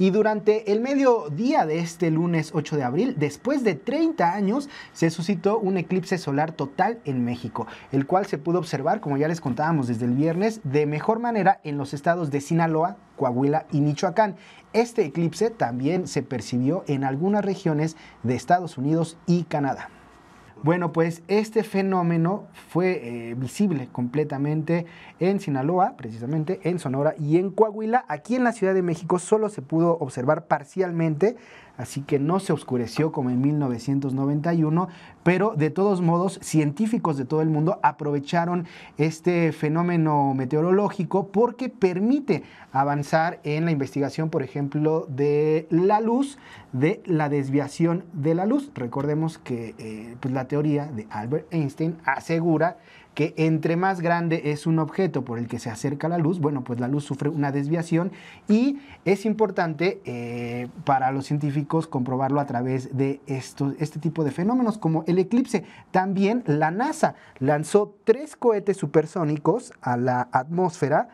Y durante el mediodía de este lunes 8 de abril, después de 30 años, se suscitó un eclipse solar total en México, el cual se pudo observar, como ya les contábamos desde el viernes, de mejor manera en los estados de Sinaloa, Coahuila y Michoacán. Este eclipse también se percibió en algunas regiones de Estados Unidos y Canadá. Bueno, pues este fenómeno fue eh, visible completamente en Sinaloa, precisamente en Sonora y en Coahuila. Aquí en la Ciudad de México solo se pudo observar parcialmente, así que no se oscureció como en 1991, pero de todos modos, científicos de todo el mundo aprovecharon este fenómeno meteorológico porque permite avanzar en la investigación, por ejemplo, de la luz, de la desviación de la luz. Recordemos que eh, pues, la teoría de Albert Einstein asegura que entre más grande es un objeto por el que se acerca la luz, bueno, pues la luz sufre una desviación y es importante eh, para los científicos comprobarlo a través de este tipo de fenómenos como el eclipse. También la NASA lanzó tres cohetes supersónicos a la atmósfera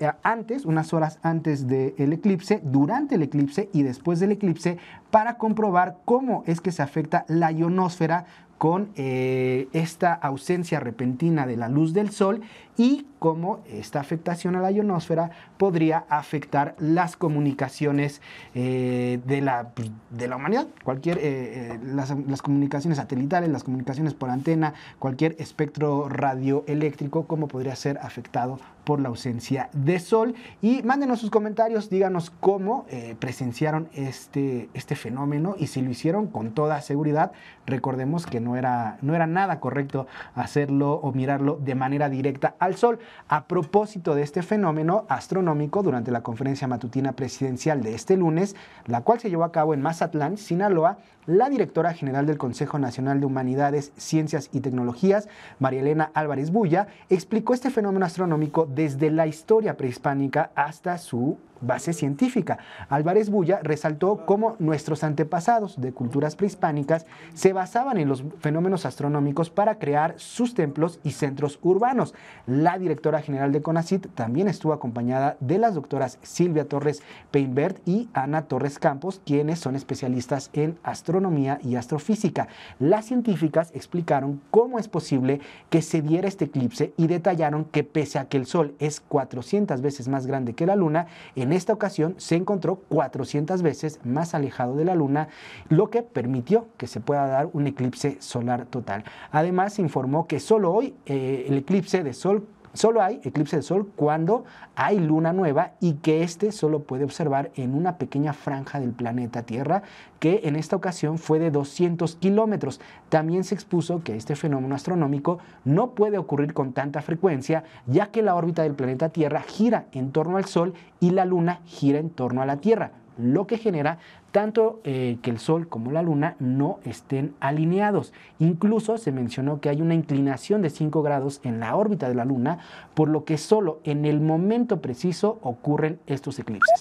eh, antes, unas horas antes del eclipse, durante el eclipse y después del eclipse, para comprobar cómo es que se afecta la ionosfera con eh, esta ausencia repentina de la luz del sol y cómo esta afectación a la ionosfera podría afectar las comunicaciones eh, de, la, pues, de, la, humanidad, cualquier, eh, las, comunicaciones satelitales, las comunicaciones por antena, cualquier espectro radioeléctrico, cómo podría ser afectado por la ausencia de sol. Y mándenos sus comentarios, díganos cómo presenciaron este, este fenómeno y si lo hicieron con toda seguridad. Recordemos que no era, no era nada correcto hacerlo o mirarlo de manera directa al sol. A propósito de este fenómeno astronómico, durante la conferencia matutina presidencial de este lunes, la cual se llevó a cabo en Mazatlán, Sinaloa, la directora general del Consejo Nacional de Humanidades, Ciencias y Tecnologías, María Elena Álvarez Bulla, explicó este fenómeno astronómico desde la historia prehispánica hasta su base científica. Álvarez Bulla resaltó cómo nuestros antepasados de culturas prehispánicas se basaban en los fenómenos astronómicos para crear sus templos y centros urbanos. La directora general de CONACIT también estuvo acompañada de las doctoras Silvia Torres Peinbert y Ana Torres Campos, quienes son especialistas en astronomía y astrofísica. Las científicas explicaron cómo es posible que se diera este eclipse y detallaron que pese a que el Sol es 400 veces más grande que la Luna, el en esta ocasión se encontró 400 veces más alejado de la Luna, lo que permitió que se pueda dar un eclipse solar total. Además, informó que solo hoy eh, el eclipse de Sol Solo hay eclipse de sol cuando hay luna nueva y que éste solo puede observar en una pequeña franja del planeta Tierra que en esta ocasión fue de 200 kilómetros. También se expuso que este fenómeno astronómico no puede ocurrir con tanta frecuencia ya que la órbita del planeta Tierra gira en torno al Sol y la Luna gira en torno a la Tierra lo que genera tanto eh, que el Sol como la Luna no estén alineados. Incluso se mencionó que hay una inclinación de 5 grados en la órbita de la Luna, por lo que solo en el momento preciso ocurren estos eclipses.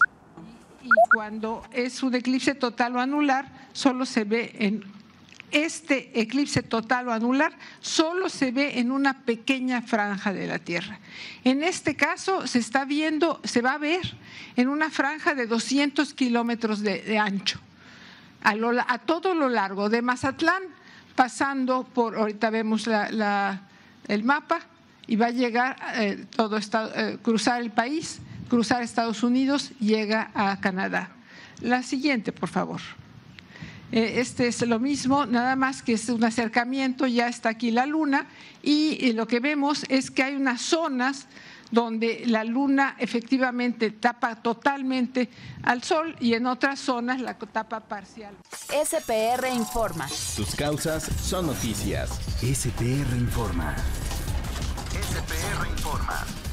Y cuando es un eclipse total o anular, solo se ve en este eclipse total o anular solo se ve en una pequeña franja de la Tierra. En este caso se está viendo, se va a ver en una franja de 200 kilómetros de, ancho, a, todo lo largo de Mazatlán, pasando por, ahorita vemos el mapa, y va a llegar eh, todo, eh, cruzar el país, cruzar Estados Unidos, llega a Canadá. La siguiente, por favor. Eh, este es lo mismo, nada más que es un acercamiento, ya está aquí la luna y lo que vemos es que hay unas zonas donde la luna efectivamente tapa totalmente al sol y en otras zonas la tapa parcial. SPR informa. Sus causas son noticias. SPR informa. SPR informa.